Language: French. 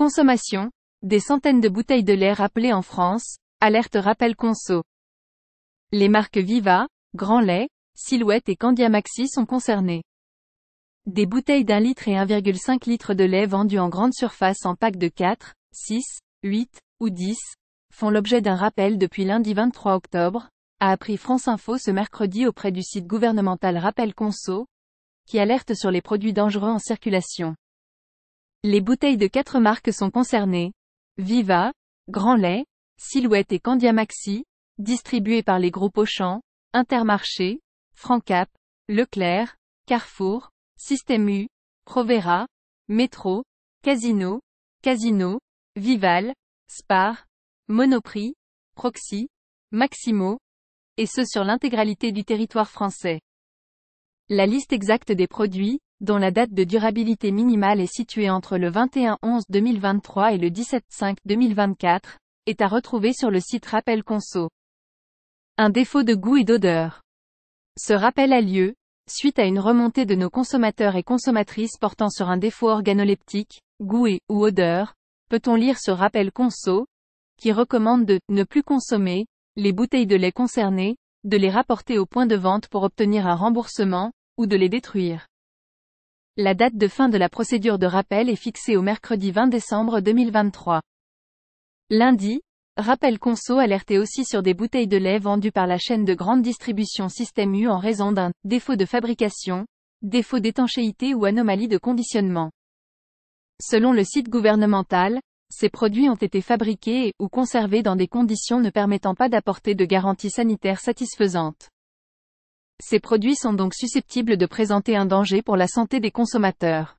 Consommation. Des centaines de bouteilles de lait rappelées en France. Alerte rappel conso. Les marques Viva, Grand Lait, Silhouette et Candia Maxi sont concernées. Des bouteilles d'un litre et 1,5 litre de lait vendues en grande surface en pack de 4, 6, 8 ou 10 font l'objet d'un rappel depuis lundi 23 octobre, a appris France Info ce mercredi auprès du site gouvernemental Rappel Conso, qui alerte sur les produits dangereux en circulation. Les bouteilles de quatre marques sont concernées. Viva, Grand Lait, Silhouette et Maxi, distribuées par les groupes Auchan, Intermarché, Francap, Leclerc, Carrefour, Système U, Provera, Métro, Casino, Casino, Vival, Spar, Monoprix, Proxy, Maximo, et ce sur l'intégralité du territoire français. La liste exacte des produits, dont la date de durabilité minimale est située entre le 21-11-2023 et le 17-5-2024, est à retrouver sur le site Rappel Conso. Un défaut de goût et d'odeur. Ce rappel a lieu, suite à une remontée de nos consommateurs et consommatrices portant sur un défaut organoleptique, goût et ou odeur, peut-on lire ce rappel conso, qui recommande de ne plus consommer les bouteilles de lait concernées, de les rapporter au point de vente pour obtenir un remboursement, ou de les détruire. La date de fin de la procédure de rappel est fixée au mercredi 20 décembre 2023. Lundi, Rappel Conso alertait aussi sur des bouteilles de lait vendues par la chaîne de grande distribution Système U en raison d'un défaut de fabrication, défaut d'étanchéité ou anomalie de conditionnement. Selon le site gouvernemental, ces produits ont été fabriqués ou conservés dans des conditions ne permettant pas d'apporter de garanties sanitaires satisfaisantes. Ces produits sont donc susceptibles de présenter un danger pour la santé des consommateurs.